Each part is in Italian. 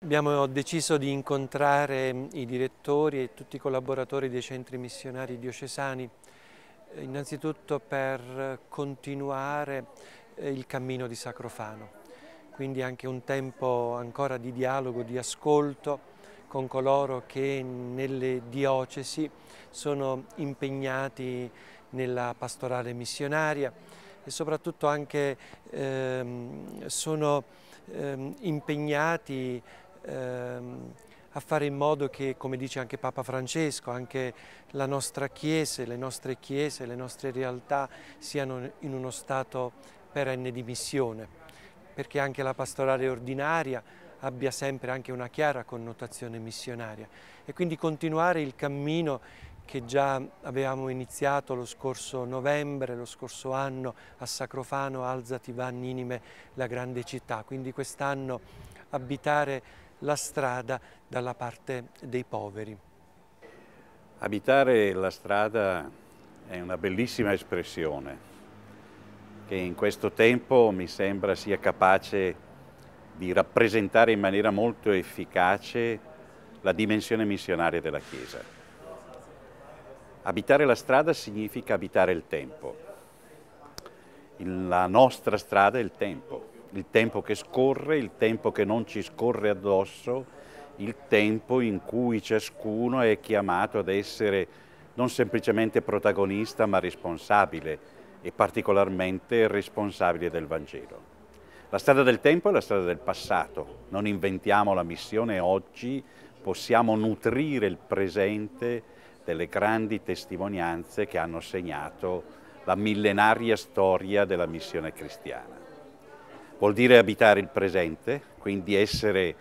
Abbiamo deciso di incontrare mm, i direttori e tutti i collaboratori dei centri missionari diocesani, eh, innanzitutto per continuare eh, il cammino di Sacrofano, quindi anche un tempo ancora di dialogo, di ascolto con coloro che nelle diocesi sono impegnati nella pastorale missionaria e soprattutto anche ehm, sono ehm, impegnati ehm, a fare in modo che, come dice anche Papa Francesco, anche la nostra Chiesa, le nostre Chiese, le nostre realtà siano in uno stato perenne di missione, perché anche la pastorale ordinaria abbia sempre anche una chiara connotazione missionaria e quindi continuare il cammino che già avevamo iniziato lo scorso novembre, lo scorso anno a Sacrofano, Alzati, Vanni, Inime, la grande città. Quindi quest'anno abitare la strada dalla parte dei poveri. Abitare la strada è una bellissima espressione che in questo tempo mi sembra sia capace di rappresentare in maniera molto efficace la dimensione missionaria della Chiesa. Abitare la strada significa abitare il tempo. La nostra strada è il tempo il tempo che scorre, il tempo che non ci scorre addosso, il tempo in cui ciascuno è chiamato ad essere non semplicemente protagonista ma responsabile e particolarmente responsabile del Vangelo. La strada del tempo è la strada del passato, non inventiamo la missione oggi, possiamo nutrire il presente delle grandi testimonianze che hanno segnato la millenaria storia della missione cristiana. Vuol dire abitare il presente, quindi essere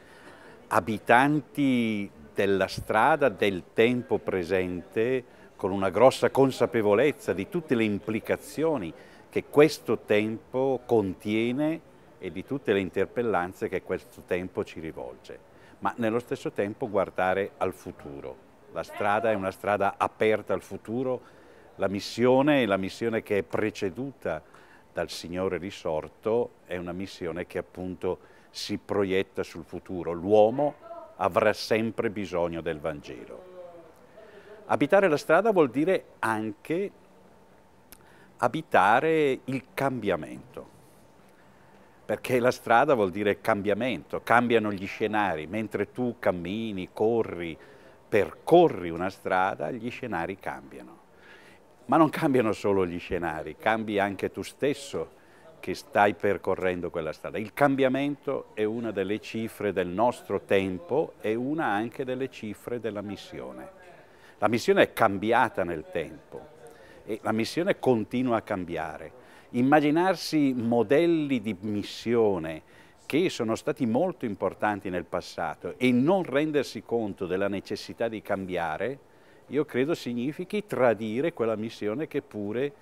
abitanti della strada, del tempo presente, con una grossa consapevolezza di tutte le implicazioni che questo tempo contiene e di tutte le interpellanze che questo tempo ci rivolge, ma nello stesso tempo guardare al futuro. La strada è una strada aperta al futuro, la missione è la missione che è preceduta dal Signore risorto è una missione che appunto si proietta sul futuro. L'uomo avrà sempre bisogno del Vangelo. Abitare la strada vuol dire anche abitare il cambiamento, perché la strada vuol dire cambiamento, cambiano gli scenari, mentre tu cammini, corri, percorri una strada, gli scenari cambiano. Ma non cambiano solo gli scenari, cambi anche tu stesso che stai percorrendo quella strada. Il cambiamento è una delle cifre del nostro tempo e una anche delle cifre della missione. La missione è cambiata nel tempo e la missione continua a cambiare. Immaginarsi modelli di missione che sono stati molto importanti nel passato e non rendersi conto della necessità di cambiare io credo significhi tradire quella missione che pure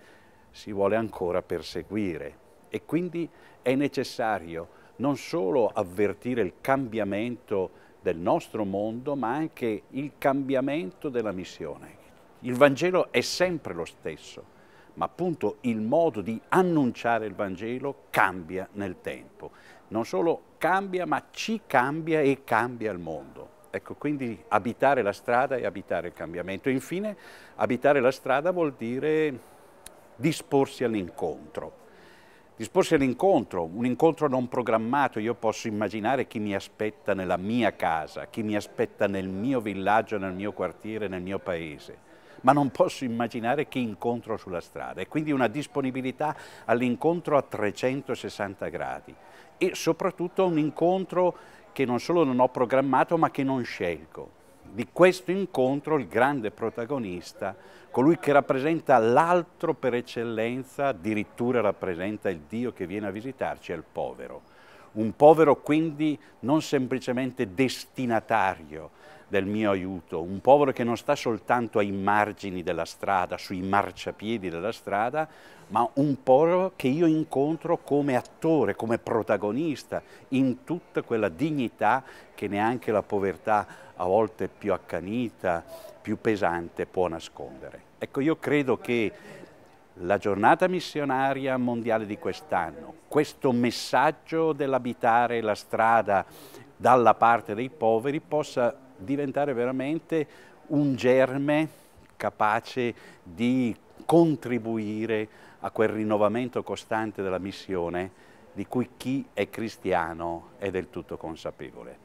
si vuole ancora perseguire. E quindi è necessario non solo avvertire il cambiamento del nostro mondo, ma anche il cambiamento della missione. Il Vangelo è sempre lo stesso, ma appunto il modo di annunciare il Vangelo cambia nel tempo. Non solo cambia, ma ci cambia e cambia il mondo. Ecco, quindi abitare la strada è abitare il cambiamento. Infine, abitare la strada vuol dire disporsi all'incontro. Disporsi all'incontro, un incontro non programmato, io posso immaginare chi mi aspetta nella mia casa, chi mi aspetta nel mio villaggio, nel mio quartiere, nel mio paese ma non posso immaginare chi incontro sulla strada e quindi una disponibilità all'incontro a 360 gradi e soprattutto un incontro che non solo non ho programmato ma che non scelgo. Di questo incontro il grande protagonista, colui che rappresenta l'altro per eccellenza, addirittura rappresenta il Dio che viene a visitarci, è il povero un povero quindi non semplicemente destinatario del mio aiuto, un povero che non sta soltanto ai margini della strada, sui marciapiedi della strada, ma un povero che io incontro come attore, come protagonista, in tutta quella dignità che neanche la povertà a volte più accanita, più pesante può nascondere. Ecco, io credo che la giornata missionaria mondiale di quest'anno, questo messaggio dell'abitare la strada dalla parte dei poveri possa diventare veramente un germe capace di contribuire a quel rinnovamento costante della missione di cui chi è cristiano è del tutto consapevole.